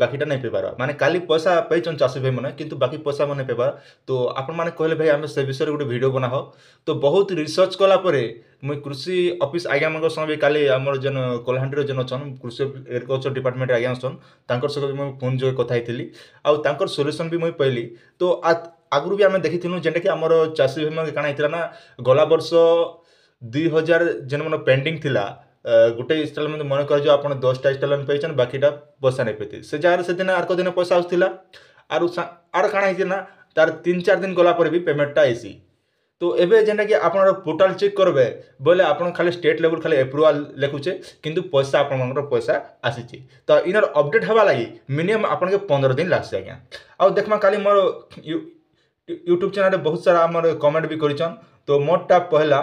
বাকিটা ନାଇଁ ପାଇପାର ମାନେ କାଲି ପଇସା ପାଇଛନ୍ତି ଚାଷୀ ଭାଇମାନେ କିନ୍ତୁ ବାକି ପଇସା ମାନେ ପାଇପାର ତ ଆପଣମାନେ କହିଲେ ଭାଇ ଆମେ ସେ ବିଷୟରେ ଗୋଟେ ଭିଡ଼ିଓ ବନାହ ତ ବହୁତ ରିସର୍ଚ୍ଚ କଲା ପରେ ମୁଇଁ କୃଷି ଅଫିସ୍ ଆଜ୍ଞାମାନଙ୍କ ସହ ବି କାଲି ଆମର ଯେନ୍ କଳାହାଣ୍ଡିର ଯେନ୍ ଅଛନ୍ କୃଷି ଏଗ୍ରିକଲଚର ଡିପାର୍ଟମେଣ୍ଟ ଆଜ୍ଞା ଅଛନ୍ ତାଙ୍କର ସହିତ ମୁଁ ଫୋନ୍ ଯୋଗେ କଥା ହେଇଥିଲି ଆଉ ତାଙ୍କର ସଲ୍ୟୁସନ୍ ବି ମୁଇଁ ପାଇଲି ତ ଆଗରୁ ବି ଆମେ ଦେଖିଥିଲୁ ଯେନ୍ଟାକି ଆମର ଚାଷୀ ଭାଇମାନେ କାଣା ହେଇଥିଲା ନା ଗଲା ବର୍ଷ ଦୁଇ ହଜାର ଯେନ୍ ମାନେ ପେଣ୍ଡିଂ ଥିଲା গোটে ইনস্টলমেন্ট মনে করছো আপনার দশটা ইনস্টলমেন্ট পেয়েছেন বাকিটা বসা নেই পেতে সে যার সেদিন আর কদিন পয়সা আসুলা আর আর কাଣା হয়েছে না তার তিন চার দিন গলা পরে বি পেমেন্টটা আইসি তো এবে যেটাকি আপনার পোর্টাল চেক করবে বলে আপনার খালি স্টেট লেভেল খালি এপ্রুভাল লেখুছে কিন্তু পয়সা আপনার পয়সা আসিছে তো ইনর অপডেট হওয়া লাগি মিনিমম আপনাকে পনেরো দিন লাগছে আজ্ঞা আউ দেখমা কালি মোর ইউট্ୟୁବ୍ ଚ୍ୟାନେଲ୍ରେ ବହୁତ ସାରା ଆମର କମେଣ୍ଟ ବି କରିଛନ୍ તો મોટા પહેલા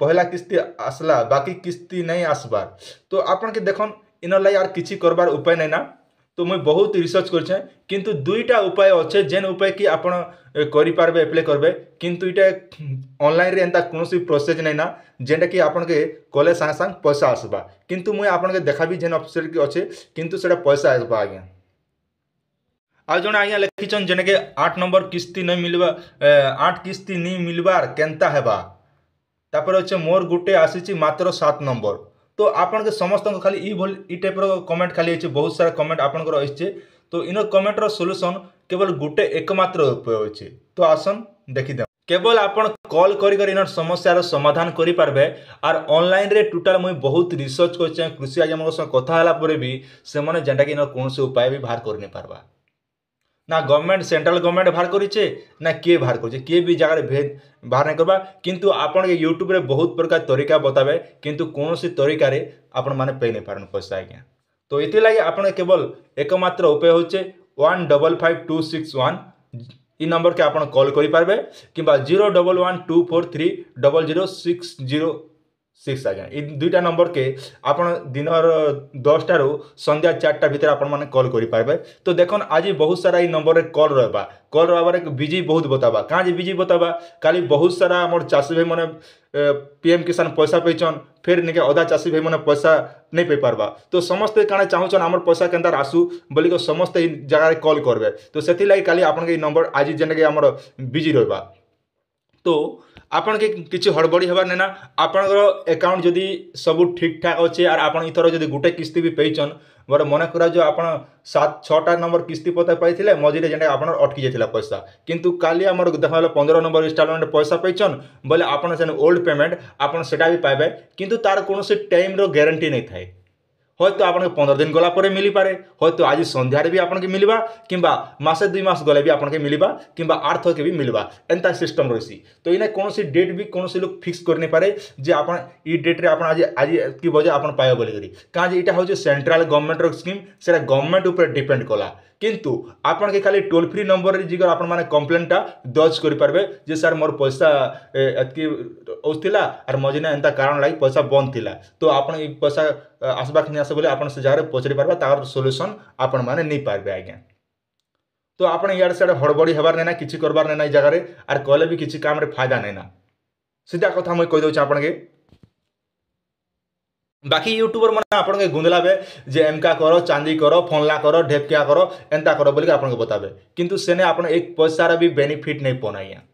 પહેલા કિસ્તી આસલા બાકી કિસ્તી નહીં આસબાર તો આપણକେ ଦେଖନ୍ ଇନର୍ ଲାଗି ଆର୍ କିଛି କରବାର ଉପାୟ ନାଇଁ ନା ତ ମୁଇଁ ବହୁତ ରିସର୍ଚ୍ଚ କରିଛେଁ କିନ୍ତୁ ଦୁଇଟା ଉପାୟ ଅଛେ ଯେନ୍ ଉପାୟ କି ଆପଣ କରିପାରିବେ ଆପ୍ଲାଏ କରିବେ କିନ୍ତୁ ଇଟା ଅନଲାଇନ୍ରେ ଏନ୍ତା କୌଣସି ପ୍ରୋସେସ୍ ନାଇଁ ନା ଯେନ୍ଟାକି ଆପଣକେ କଲେ ସାଙ୍ଗେ ସାଙ୍ଗେ ପଇସା ଆସ୍ବା କିନ୍ତୁ ମୁଇଁ ଆପଣକେ ଦେଖାବି ଯେନ୍ ଅଫିସର୍ କି ଅଛେ କିନ୍ତୁ ସେଟା ପଇସା ଆସ୍ବା ଆଜ୍ଞା ଆଉ ଜଣେ ଆଜ୍ଞା ଲେଖିଛନ୍ ଯେନ୍କେ ଆଠ ନମ୍ବର କିସ୍ତି ନାଇଁ ମିଲ୍ବା ଆଠ କିସ୍ତି ନାଇଁ ମିଲ୍ବାର୍ କେନ୍ତା ହେବା ତାପରେ ଅଛେ ମୋର ଗୋଟେ ଆସିଛି ମାତ୍ର ସାତ ନମ୍ବର ତ ଆପଣଙ୍କେ ସମସ୍ତଙ୍କ ଖାଲି ଇ ଭଳି ଇ ଟାଇପ୍ର କମେଣ୍ଟ ଖାଲି ଅଛି ବହୁତ ସାରା କମେଣ୍ଟ ଆପଣଙ୍କର ଆସିଛେ ତ ଇନ କମେଣ୍ଟର ସଲ୍ୟୁସନ୍ କେବଳ ଗୋଟେ ଏକମାତ୍ର ଉପାୟ ଅଛି ତ ଆସନ୍ ଦେଖିଦେବା କେବଳ ଆପଣ କଲ୍ କରିକରି ଇନର୍ ସମସ୍ୟାର ସମାଧାନ କରିପାରିବେ ଆର୍ ଅନ୍ଲାଇନ୍ରେ ଟୋଟାଲ୍ ମୁଇଁ ବହୁତ ରିସର୍ଚ୍ଚ କରିଛେ କୃଷି ଆଜ୍ଞାମାନଙ୍କ ସହ କଥା ହେଲା ପରେ ବି ସେମାନେ ଯେନ୍ଟାକି ଇନର କୌଣସି ଉପାୟ ବି ବାହାର କରିନେଇ ପାରବା না গভর্নমেন্ট সেন্ট্রাল গভর্নমেন্ট বাহার করেছে না কে বাহার করছে কে বি জায়গায় ভেদ বাহার না করবা কিন্তু আপনাকে ইউট্যুবরে বহুত প্রকার তরিকা বতাবে কিন্তু কোণী তরিকার আপন মানে পাই নাই পারন পয়সা আজ্ঞা তো এলাগি আপনার কেবল একমাত্র উপায় হচ্ছে one double five two six one এই নম্বরকে আপনার কল করে পারবে কিংবা zero double one two four three double zero six zero six ଆଜ୍ଞା ଏଇ ଦୁଇଟା ନମ୍ବର୍କେ ଆପଣ ଦିନର ଦଶଟାରୁ ସନ୍ଧ୍ୟା ଚାରିଟା ଭିତରେ ଆପଣମାନେ କଲ୍ କରିପାରିବେ ତ ଦେଖନ୍ ଆଜି ବହୁତ ସାରା ଏଇ ନମ୍ବର୍ରେ କଲ୍ ରହିବା କଲ୍ ରହିବାରେ ବିଜି ବହୁତ ବତାବା କାଁ ଯେ ବିଜି ବତାବା କାଲି ବହୁତ ସାରା ଆମର ଚାଷୀ ଭାଇମାନେ ପିଏମ୍ କିଷାନ ପଇସା ପାଇଛନ୍ ଫେର୍ ନିକେ ଅଧା ଚାଷୀ ଭାଇମାନେ ପଇସା ନେଇ ପାଇପାରବା ତ ସମସ୍ତେ କାଣା ଚାହୁଁଛନ୍ ଆମର ପଇସା କେନ୍ତାର ଆସୁ ବୋଲିକି ସମସ୍ତେ ଏଇ ଜାଗାରେ କଲ୍ କରିବେ ତ ସେଥିଲାଗି କାଲି ଆପଣଙ୍କ ଏଇ ନମ୍ବର୍ ଆଜି ଯେନ୍ଟାକି ଆମର ବିଜି ରହିବା ତ আপন কে কিচি হড়বড়ি হব নে না আপনৰ একাউণ্ট যদি সব ঠিকঠাক আছে আর আপন ইතර যদি গুটে কিস্তি বি পেচন বলে মনে কৰা যে আপন 7 6 টা নম্বৰ কিস্তি পতা পাই থিলে মজিৰে যে আপনৰ আটকি যায়ছিল पैसा কিন্তু কালিয়া আমাৰ দেখাল 15 নম্বৰ ইনস্টলমেন্ট पैसा পেচন বলে আপনজন ওল্ড পেমেন্ট আপন সেটা বি পাইবে কিন্তু তার কোন সে টাইমৰ গ্যারান্টি নাই থাই হয়তো আপনার পনেরো দিন গলা পরে মিলিপারে হয়তো আজ সন্ধ্যার বি আপনাকে মিলবা কিংবা মাসে দুই মাস গলে বি আপনাকে মিলবা কিংবা আর্থকে বি মিলবা এনতা সিস্টম রয়েছে তো এনে কোণী ডেট বি কোণী লোক ফিক্স করে নেপারে যে আপনার এই ডেট্রে আপনার আজ আজ কি বজে আপনার পাইব বলি কারণ যে এটা হচ্ছে সেন্ট্রাল গভর্নমেন্টর স্কিম সেটা গভর্নমেন্ট উপরে ডিপেন্ড কলা କିନ୍ତୁ ଆପଣକେ ଖାଲି ଟୋଲ୍ ଫ୍ରି ନମ୍ବରରେ ଯିକର ଆପଣମାନେ କମ୍ପ୍ଲେନ୍ଟା ଦର୍ଜ କରିପାରିବେ ଯେ ସାର୍ ମୋର ପଇସା ଏତ୍କି ଆସୁଥିଲା ଆର୍ ମଝିନେ ଏନ୍ତା କାରଣ ଲାଗି ପଇସା ବନ୍ଦ ଥିଲା ତ ଆପଣ ଏଇ ପଇସା ଆସବାକ ନେଇ ଆସ ବୋଲି ଆପଣ ସେ ଜାଗାରେ ପଚାରି ପାରିବେ ତାର ସଲ୍ୟୁସନ୍ ଆପଣମାନେ ନେଇପାରିବେ ଆଜ୍ଞା ତ ଆପଣ ଇଆଡ଼େ ସିଆଡ଼େ ହଡ଼ବଡ଼ି ହେବାର ନାଇଁ ନା କିଛି କରବାର ନାଇଁ ନା ଏ ଜାଗାରେ ଆର୍ କଲେ ବି କିଛି କାମରେ ଫାଇଦା ନାଇଁ ନା ସିଧା କଥା ମୁଇଁ କହିଦେଉଛି ଆପଣକେ બાકી યુટ્યુબર મને આપણને ગુંદલાવે જે એમકા કરો ચાંદી કરો ફોનલા કરો ઢેપક્યા કરો એન્તા કરો બોલીકે આપણને બતાવે કિંતુ સેને આપણે એક પૈસાર બી બેનિફિટ નહીં પોન અહીંયા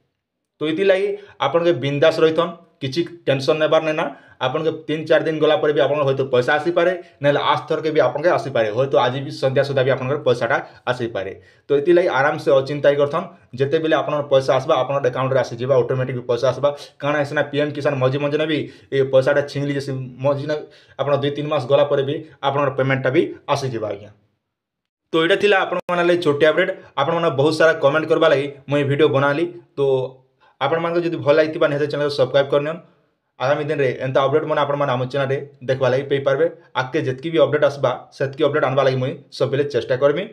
તો એથી લાગી આપણને બિંદાસ રહીથન କିଛି ଟେନସନ୍ ନେବାର ନାଇଁ ନା ଆପଣଙ୍କ ତିନି ଚାରି ଦିନ ଗଲା ପରେ ବି ଆପଣଙ୍କର ହୁଏତ ପଇସା ଆସିପାରେ ନହେଲେ ଆସ୍ ଥରକେ ବି ଆପଣଙ୍କ ଆସିପାରେ ହୁଏତ ଆଜି ବି ସନ୍ଧ୍ୟା ସୁଦ୍ଧା ବି ଆପଣଙ୍କର ପଇସାଟା ଆସିପାରେ ତ ଏଥିଲାଗି ଆରାମସେ ଅଚିନ୍ତା କରିଥନ୍ ଯେତେବେଳେ ଆପଣଙ୍କର ପଇସା ଆସିବା ଆପଣଙ୍କ ଆକାଉଣ୍ଟରେ ଆସିଯିବା ଅଟୋମେଟିକ୍ ପଇସା ଆସିବା କାରଣ ସିନା ପି ଏମ୍ କିଷାନ ମଝି ମଝିନେ ବି ଏ ପଇସାଟା ଛିଙ୍ଗଲି ଯେ ମଝିନେ ଆପଣ ଦୁଇ ତିନି ମାସ ଗଲା ପରେ ବି ଆପଣଙ୍କର ପେମେଣ୍ଟଟା ବି ଆସିଯିବ ଆଜ୍ଞା ତ ଏଇଟା ଥିଲା ଆପଣମାନଙ୍କ ଲାଗି ଛୋଟିଆ ଅପଡ଼େଟ୍ ଆପଣମାନେ ବହୁତ ସାରା କମେଣ୍ଟ କରିବା ଲାଗି ମୁଁ ଏ ଭିଡ଼ିଓ ବନାଲି ତ ଆପଣମାନଙ୍କୁ ଯଦି ଭଲ ଲାଗିଥିବା ନିହାତି ଚ୍ୟାନେଲ୍ ସବସ୍କ୍ରାଇବ୍ କରିନିଅନ୍ ଆଗାମୀ ଦିନରେ ଏନ୍ତା ଅପଡ଼େଟ୍ ମାନେ ଆପଣମାନେ ଆମ ଚ୍ୟାନେଲ୍ରେ ଦେଖ୍ବା ଲାଗି ପାଇପାରିବେ ଆଗ୍କେ ଯେତ୍କି ବି ଅପଡ଼େଟ୍ ଆସ୍ବା ସେତ୍କି ଅପଡ଼େଟ୍ ଆନ୍ବା ଲାଗି ମୁଇଁ ସବୁବେଳେ ଚେଷ୍ଟା କରିମି